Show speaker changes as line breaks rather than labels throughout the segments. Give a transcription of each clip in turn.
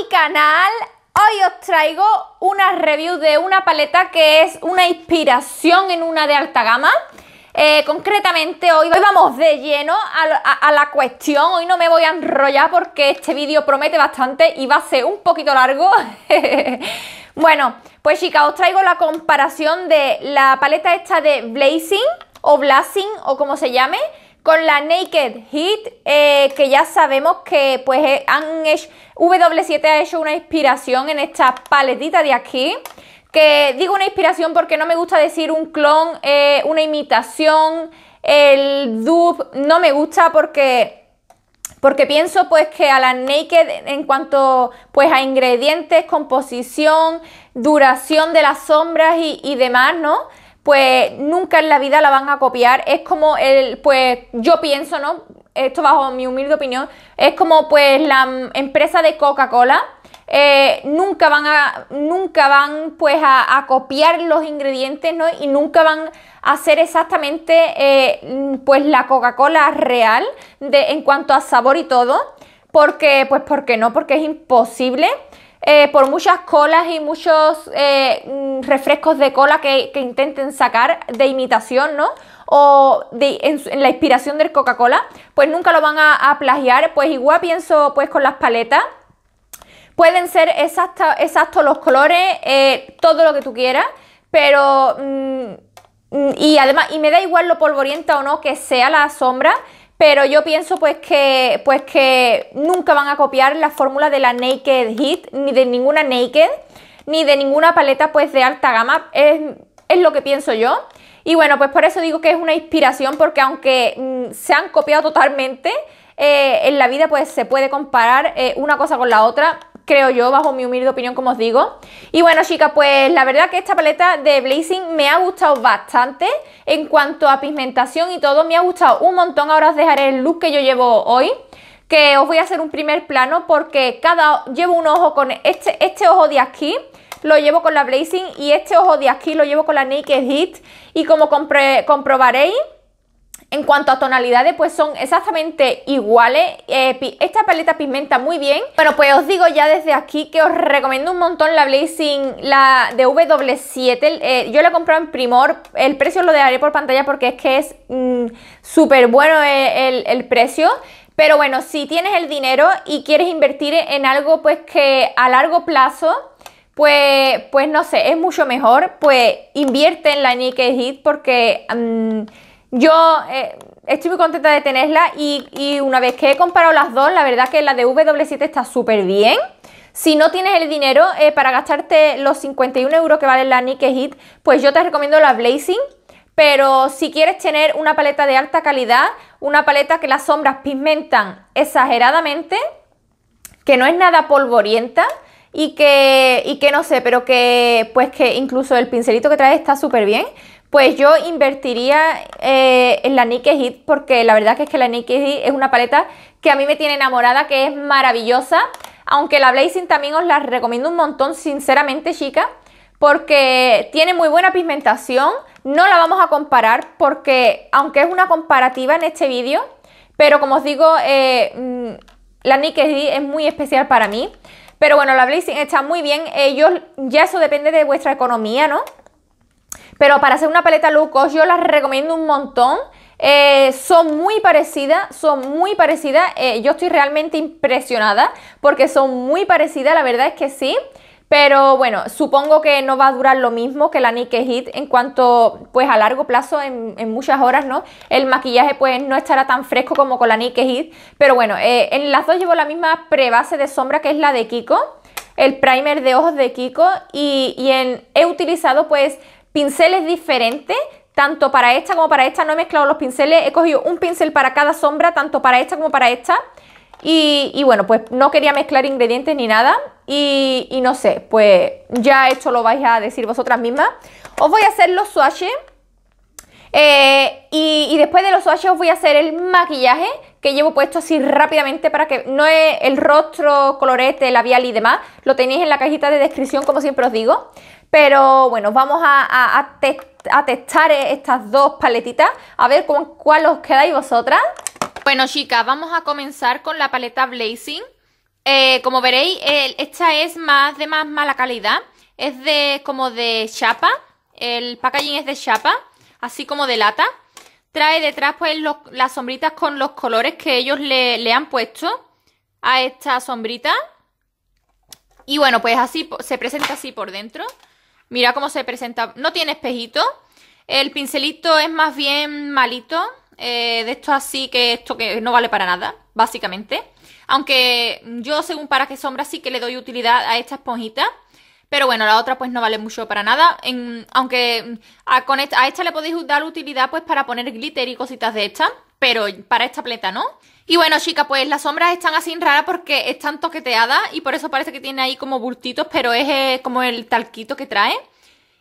mi canal. Hoy os traigo una review de una paleta que es una inspiración en una de alta gama. Eh, concretamente hoy, vamos de lleno a, a, la cuestión, hoy no me voy a enrollar porque este vídeo promete bastante y va a ser un poquito largo. bueno, pues chicas, os traigo la comparación de la paleta esta de Blazing o Blazing o como se llame, con la Naked Heat, eh, que ya sabemos que pues eh, W7 ha hecho una inspiración en esta paletita de aquí. Que digo una inspiración porque no me gusta decir un clon, eh, una imitación, el dupe, no me gusta porque... Porque pienso pues que a la Naked en cuanto pues a ingredientes, composición, duración de las sombras y demás, ¿no? pues nunca en la vida la van a copiar. Es como el, pues yo pienso, ¿no? Esto bajo mi humilde opinión, es como pues la empresa de Coca-Cola. Eh, nunca van a nunca van pues a, copiar los ingredientes ¿no? y nunca van a hacer exactamente eh, pues la Coca-Cola real de, en cuanto a sabor y todo porque pues porque no porque es imposible eh, por muchas colas y muchos eh, mm, refrescos de cola que, intenten sacar de imitación, ¿no? O de, en, la inspiración del Coca-Cola, pues nunca lo van a, plagiar. Pues igual pienso pues con las paletas. Pueden ser exactos los colores, eh, todo lo que tú quieras, pero... Mm, mm, y además, y me da igual lo polvorienta o no que sea la sombra, pero yo pienso pues que, pues que nunca van a copiar la fórmula de la Naked Hit, ni de ninguna Naked, ni de ninguna paleta pues de alta gama, es, lo que pienso yo. Y bueno, pues por eso digo que es una inspiración, porque aunque mm, se han copiado totalmente, eh, en la vida pues se puede comparar eh, una cosa con la otra creo yo, bajo mi humilde opinión, como os digo. Y bueno, chicas, pues la verdad que esta paleta de Blazing me ha gustado bastante en cuanto a pigmentación y todo, me ha gustado un montón. Ahora os dejaré el look que yo llevo hoy que os voy a hacer un primer plano porque cada llevo un ojo con este, este ojo de aquí lo llevo con la Blazing y este ojo de aquí lo llevo con la Naked Hit y como compré comprobaréis en cuanto a tonalidades, pues son exactamente iguales. Eh, esta paleta pigmenta muy bien. Bueno, pues os digo ya desde aquí que os recomiendo un montón la Blazing, la de W7. Eh, yo la he comprado en Primor. El precio lo dejaré por pantalla porque es que es mm, súper bueno eh, el, precio. Pero bueno, si tienes el dinero y quieres invertir en algo pues que a largo plazo pues, pues no sé, es mucho mejor, pues invierte en la Nike Hit porque mm, yo eh, estoy muy contenta de tenerla y, una vez que he comparado las dos, la verdad que la de W7 está súper bien. Si no tienes el dinero eh, para gastarte los 51 euros que vale la Nike Hit, pues yo te recomiendo la Blazing. Pero si quieres tener una paleta de alta calidad, una paleta que las sombras pigmentan exageradamente, que no es nada polvorienta y que, y que no sé, pero que pues que incluso el pincelito que trae está súper bien, pues yo invertiría eh, en la Nike Hit porque la verdad que es que la Nike Hit es una paleta que a mí me tiene enamorada, que es maravillosa. Aunque la Blazing también os la recomiendo un montón, sinceramente, chica, porque tiene muy buena pigmentación. No la vamos a comparar porque, aunque es una comparativa en este vídeo, pero como os digo, eh, mm, la nike Hit es muy especial para mí. Pero bueno, la Blazing está muy bien. Ellos, ya eso depende de vuestra economía, ¿no? Pero para hacer una paleta lucos yo las recomiendo un montón. Eh, son muy parecidas, son muy parecidas. Eh, yo estoy realmente impresionada porque son muy parecidas, la verdad es que sí. Pero bueno, supongo que no va a durar lo mismo que la Nike Hit en cuanto pues a largo plazo, en, muchas horas, ¿no? El maquillaje pues no estará tan fresco como con la Nike Hit. Pero bueno, eh, en las dos llevo la misma prebase de sombra que es la de Kiko el primer de ojos de Kiko y, y he utilizado pues pinceles diferentes, tanto para esta como para esta. No he mezclado los pinceles, he cogido un pincel para cada sombra, tanto para esta como para esta. Y, bueno, pues no quería mezclar ingredientes ni nada. Y, no sé, pues ya esto lo vais a decir vosotras mismas. Os voy a hacer los swatches. Eh, y, y, después de los swatches os voy a hacer el maquillaje que llevo puesto así rápidamente para que no es el rostro, colorete, labial y demás. Lo tenéis en la cajita de descripción como siempre os digo. Pero bueno, vamos a, testar estas dos paletitas, a ver con cuál os quedáis vosotras. Bueno, chicas, vamos a comenzar con la paleta Blazing. Eh, como veréis, esta es más de más mala calidad. Es de como de chapa. El packaging es de chapa, así como de lata. Trae detrás pues las sombritas con los colores que ellos le, le han puesto a esta sombrita. Y bueno, pues así se presenta así por dentro. Mira cómo se presenta. No tiene espejito. El pincelito es más bien malito. Eh, de esto así que esto que no vale para nada, básicamente. Aunque yo, según para qué sombra, sí que le doy utilidad a esta esponjita. Pero bueno, la otra pues no vale mucho para nada. aunque mm, a, con esta, a esta le podéis dar utilidad pues para poner glitter y cositas de estas pero para esta pleta no. Y bueno, chica, pues las sombras están así raras porque están toqueteadas y por eso parece que tiene ahí como bultitos, pero es eh, como el talquito que trae.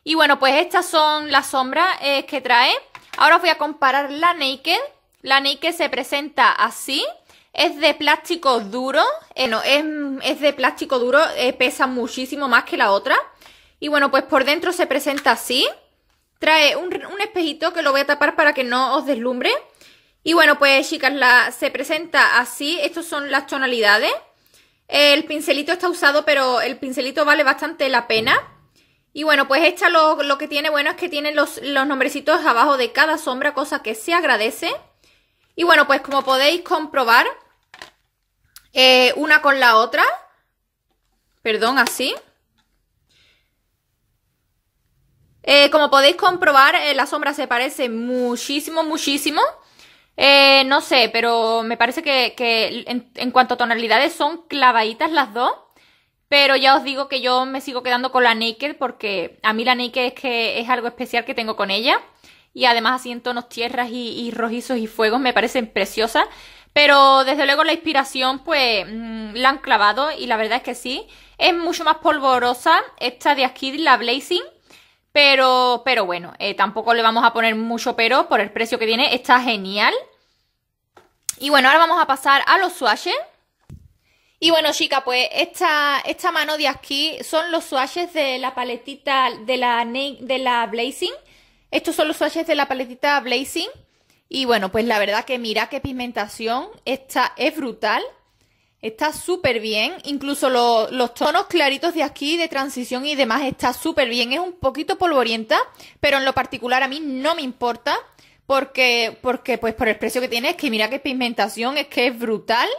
Y bueno, pues estas son las sombras eh, que trae. Ahora os voy a comparar la Naked. La Naked se presenta así. Es de plástico duro. Eh, no, es, de plástico duro. pesa muchísimo más que la otra. Y bueno, pues por dentro se presenta así. Trae un espejito que lo voy a tapar para que no os deslumbre. Y bueno, pues chicas, la, se presenta así. Estas son las tonalidades. El pincelito está usado, pero el pincelito vale bastante la pena. Y bueno, pues esta lo, que tiene bueno es que tiene los, nombrecitos abajo de cada sombra, cosa que se agradece. Y bueno, pues como podéis comprobar, eh, una con la otra, perdón, así. Eh, como podéis comprobar, eh, la sombra se parece muchísimo, muchísimo. Eh, no sé, pero me parece que, en, cuanto a tonalidades son clavaditas las dos. Pero ya os digo que yo me sigo quedando con la Naked porque a mí la Naked es que es algo especial que tengo con ella. Y además así en tonos tierras y, y rojizos y fuegos me parecen preciosas. Pero desde luego la inspiración pues mm, la han clavado y la verdad es que sí. Es mucho más polvorosa esta de aquí, la Blazing pero, pero bueno, eh, tampoco le vamos a poner mucho pero por el precio que tiene. Está genial. Y bueno, ahora vamos a pasar a los swatches. Y bueno, chica, pues esta, mano de aquí son los swatches de la paletita de la, de la Blazing. Estos son los swatches de la paletita Blazing. Y bueno, pues la verdad que mira qué pigmentación. Esta es brutal. Está súper bien, incluso los tonos claritos de aquí, de transición y demás, está súper bien. Es un poquito polvorienta, pero en lo particular a mí no me importa, porque, porque pues por el precio que tiene, es que mira qué pigmentación, es que es brutal.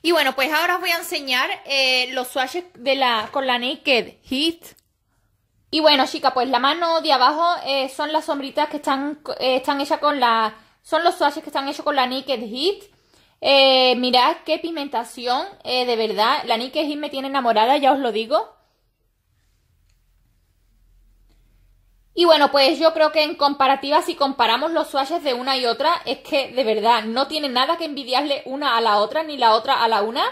Y bueno, pues ahora os voy a enseñar eh, los swatches de la, con la Naked Heat. Y bueno, chica, pues la mano de abajo eh, son las sombritas que están, eh, están hechas con la... Son los swatches que están hechos con la Naked Heat. Eh, mirad qué pigmentación, eh, de verdad. La Nike Hit me tiene enamorada, ya os lo digo. Y bueno, pues yo creo que en comparativa, si comparamos los swatches de una y otra, es que de verdad no tiene nada que envidiarle una a la otra, ni la otra a la una.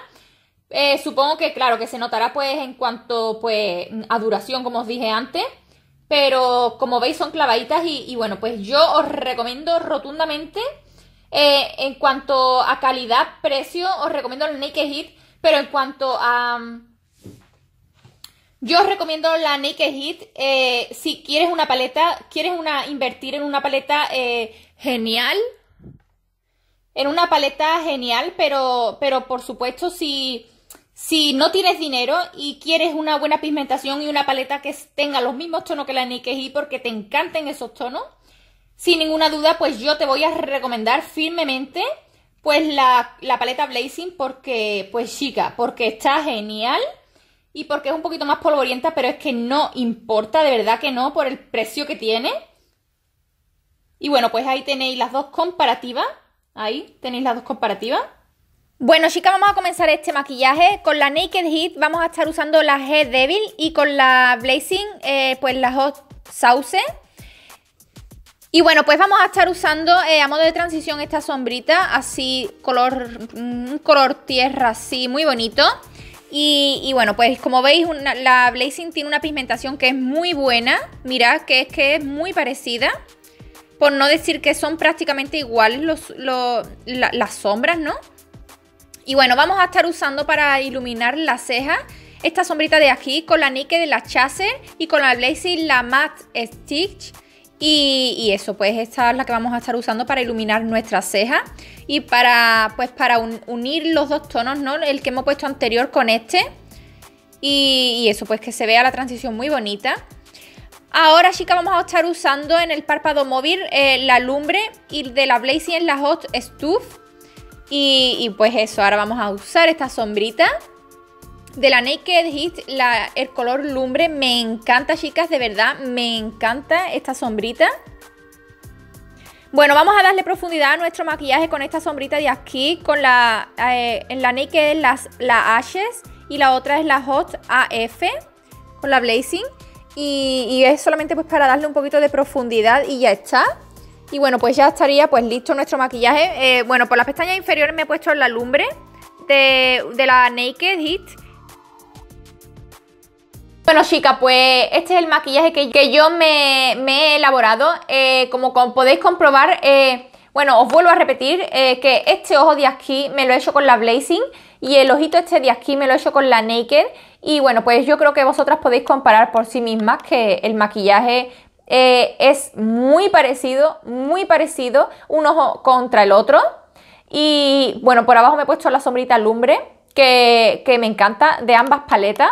Eh, supongo que, claro, que se notará pues en cuanto pues a duración, como os dije antes. Pero como veis son clavaditas y bueno, pues yo os recomiendo rotundamente eh, en cuanto a calidad, precio, os recomiendo la Naked Hit, pero en cuanto a... Mm, yo os recomiendo la Naked Hit eh, si quieres una paleta, quieres una, invertir en una paleta eh, genial, en una paleta genial, pero, pero por supuesto si, si no tienes dinero y quieres una buena pigmentación y una paleta que tenga los mismos tonos que la Naked Hit porque te encanten esos tonos, sin ninguna duda, pues yo te voy a recomendar firmemente pues la, paleta Blazing porque, pues chica, porque está genial y porque es un poquito más polvorienta, pero es que no importa, de verdad que no, por el precio que tiene. Y bueno, pues ahí tenéis las dos comparativas. Ahí tenéis las dos comparativas. Bueno, chica, vamos a comenzar este maquillaje. Con la Naked Heat vamos a estar usando la G Devil y con la Blazing, eh, pues la Hot Sauce. Y bueno, pues vamos a estar usando eh, a modo de transición esta sombrita, así, color, mm, color tierra, así, muy bonito. Y, bueno, pues como veis, la Blazing tiene una pigmentación que es muy buena. Mirad que es que es muy parecida. Por no decir que son prácticamente iguales las sombras, ¿no? Y bueno, vamos a estar usando para iluminar la ceja esta sombrita de aquí con la Nike de la Chase y con la Blazing la Matte Stitch y, eso, pues esta es la que vamos a estar usando para iluminar nuestra ceja y para, pues, para unir los dos tonos, ¿no? El que hemos puesto anterior con este. Y, eso, pues que se vea la transición muy bonita. Ahora, chica vamos a estar usando en el párpado móvil eh, la lumbre y de la Blazing en la Hot Stuff. Y, y pues eso, ahora vamos a usar esta sombrita de la Naked Hit, el color lumbre, me encanta, chicas, de verdad, me encanta esta sombrita. Bueno, vamos a darle profundidad a nuestro maquillaje con esta sombrita de aquí, con la, eh, en la Naked las, la Ashes y la otra es la Hot AF, con la Blazing. Y, es solamente pues para darle un poquito de profundidad y ya está. Y bueno, pues ya estaría pues listo nuestro maquillaje. Eh, bueno, por las pestañas inferiores me he puesto la lumbre de, de la Naked Hit. Bueno chicas, pues este es el maquillaje que, yo me, he elaborado. Eh, como, podéis comprobar, eh, bueno, os vuelvo a repetir eh, que este ojo de aquí me lo he hecho con la Blazing y el ojito este de aquí me lo he hecho con la Naked. Y bueno, pues yo creo que vosotras podéis comparar por sí mismas que el maquillaje es muy parecido, muy parecido, un ojo contra el otro. Y bueno, por abajo me he puesto la sombrita lumbre que, que me encanta de ambas paletas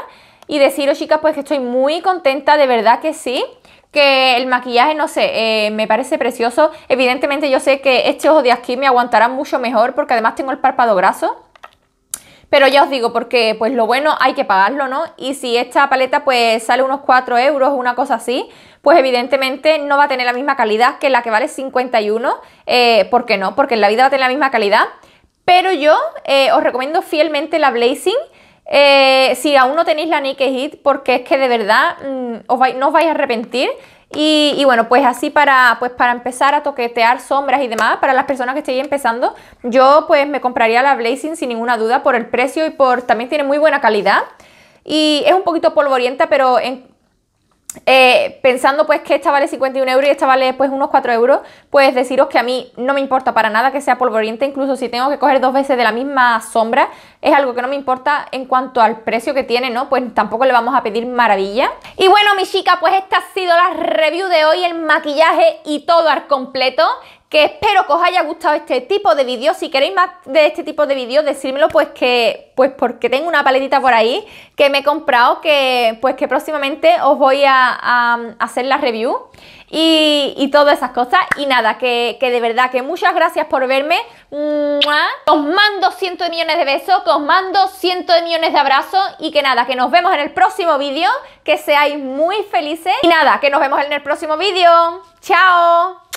y deciros, chicas, pues que estoy muy contenta, de verdad que sí. Que el maquillaje, no sé, eh, me parece precioso. Evidentemente, yo sé que este ojo de aquí me aguantará mucho mejor porque además tengo el párpado graso. Pero ya os digo, porque pues lo bueno hay que pagarlo, ¿no? Y si esta paleta pues sale unos 4 euros, una cosa así, pues evidentemente no va a tener la misma calidad que la que vale 51. Eh, ¿Por qué no? Porque en la vida va a tener la misma calidad. Pero yo eh, os recomiendo fielmente la Blazing eh, si aún no tenéis la Nike Hit, porque es que de verdad mm, no os vais a arrepentir. Y, bueno, pues así para, pues para empezar a toquetear sombras y demás, para las personas que estéis empezando, yo pues me compraría la Blazing sin ninguna duda por el precio y por también tiene muy buena calidad. Y es un poquito polvorienta, pero en, eh, pensando pues que esta vale 51 euros y esta vale pues unos 4 euros, pues deciros que a mí no me importa para nada que sea polvoriente, incluso si tengo que coger dos veces de la misma sombra, es algo que no me importa en cuanto al precio que tiene, ¿no? Pues tampoco le vamos a pedir maravilla. Y bueno, mi chica, pues esta ha sido la review de hoy, el maquillaje y todo al completo que espero que os haya gustado este tipo de vídeos. Si queréis más de este tipo de vídeos, decírmelo pues que, pues porque tengo una paletita por ahí que me he comprado, que pues que próximamente os voy a, hacer la review y, y, todas esas cosas. Y nada, que, que, de verdad que muchas gracias por verme. Os mando cientos de millones de besos, os mando cientos de millones de abrazos y que nada, que nos vemos en el próximo vídeo, que seáis muy felices. Y nada, que nos vemos en el próximo vídeo. ¡Chao!